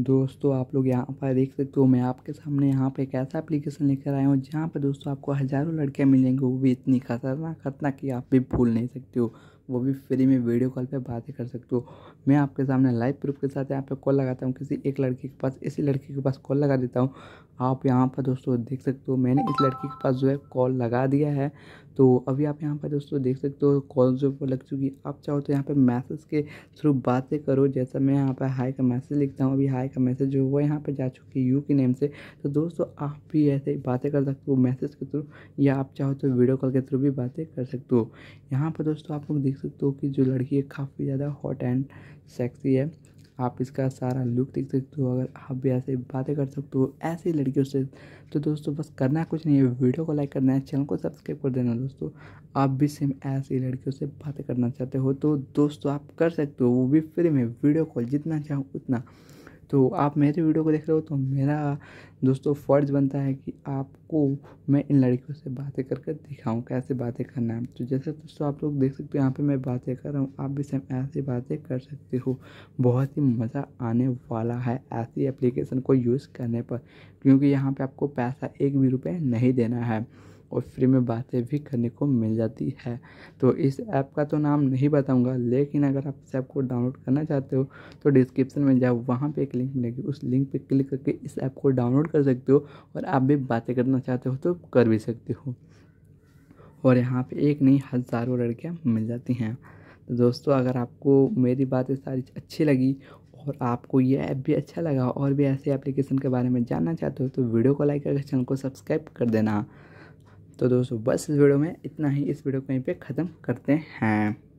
दोस्तों आप लोग यहाँ पर देख सकते हो मैं आपके सामने यहाँ पे एक ऐसा एप्लीकेशन लेकर आया हूँ जहाँ पर दोस्तों आपको हज़ारों लड़कियाँ मिलेंगी वो भी इतनी खतरनाक खतरनाक कि आप भी भूल नहीं सकते हो वो भी फ्री में वीडियो कॉल पे बातें कर सकते हो मैं आपके सामने लाइव प्रूफ के साथ यहाँ पे कॉल लगाता हूँ किसी एक लड़की के पास इसी लड़की के पास कॉल लगा देता हूँ आप यहाँ पर दोस्तों देख सकते हो मैंने इस लड़की के पास जो है कॉल लगा दिया है तो अभी आप यहाँ पर दोस्तों देख सकते हो कॉल जो है लग चुकी है आप चाहो तो यहाँ पर मैसेज के थ्रू बातें करो जैसा मैं यहाँ पर हाई का मैसेज लिखता हूँ अभी हाई का मैसेज जो वो यहाँ पर जा चुकी है यू के नेम से तो दोस्तों आप भी ऐसे बातें कर सकते हो मैसेज के थ्रू या आप चाहो तो वीडियो कॉल के थ्रू भी बातें कर सकते हो यहाँ पर दोस्तों आप लोग देख सकते हो कि जो लड़की है काफ़ी ज़्यादा हॉट एंड सेक्सी है आप इसका सारा लुक देख सकते हो अगर आप भी ऐसे बातें कर सकते हो ऐसे लड़कियों से तो दोस्तों बस करना कुछ नहीं है वीडियो को लाइक करना है चैनल को सब्सक्राइब कर देना दोस्तों आप भी सेम ऐसी लड़कियों से बातें करना चाहते हो तो दोस्तों आप कर सकते हो वो भी फ्री में वीडियो कॉल जितना चाहो उतना तो आप मेरे वीडियो को देख रहे हो तो मेरा दोस्तों फ़र्ज बनता है कि आपको मैं इन लड़कियों से बातें कर कर दिखाऊँ कैसे बातें करना है तो जैसे दोस्तों आप लोग देख सकते हो यहाँ पे मैं बातें कर रहा हूँ आप भी सेम ऐसी बातें कर सकते हो बहुत ही मज़ा आने वाला है ऐसी एप्लीकेशन को यूज़ करने पर क्योंकि यहाँ पर आपको पैसा एक भी रुपये नहीं देना है और फ्री में बातें भी करने को मिल जाती है तो इस ऐप का तो नाम नहीं बताऊंगा लेकिन अगर आप इस ऐप को डाउनलोड करना चाहते हो तो डिस्क्रिप्शन में जाओ वहाँ पे एक लिंक मिलेगी उस लिंक पे क्लिक करके इस ऐप को डाउनलोड कर सकते हो और आप भी बातें करना चाहते हो तो कर भी सकते हो और यहाँ पर एक नहीं हज़ारों लड़कियाँ मिल जाती हैं तो दोस्तों अगर आपको मेरी बातें सारी अच्छी लगी और आपको यह ऐप भी अच्छा लगा और भी ऐसे एप्लीकेशन के बारे में जानना चाहते हो तो वीडियो को लाइक करके चैनल को सब्सक्राइब कर देना तो दोस्तों बस इस वीडियो में इतना ही इस वीडियो को यहीं पे ख़त्म करते हैं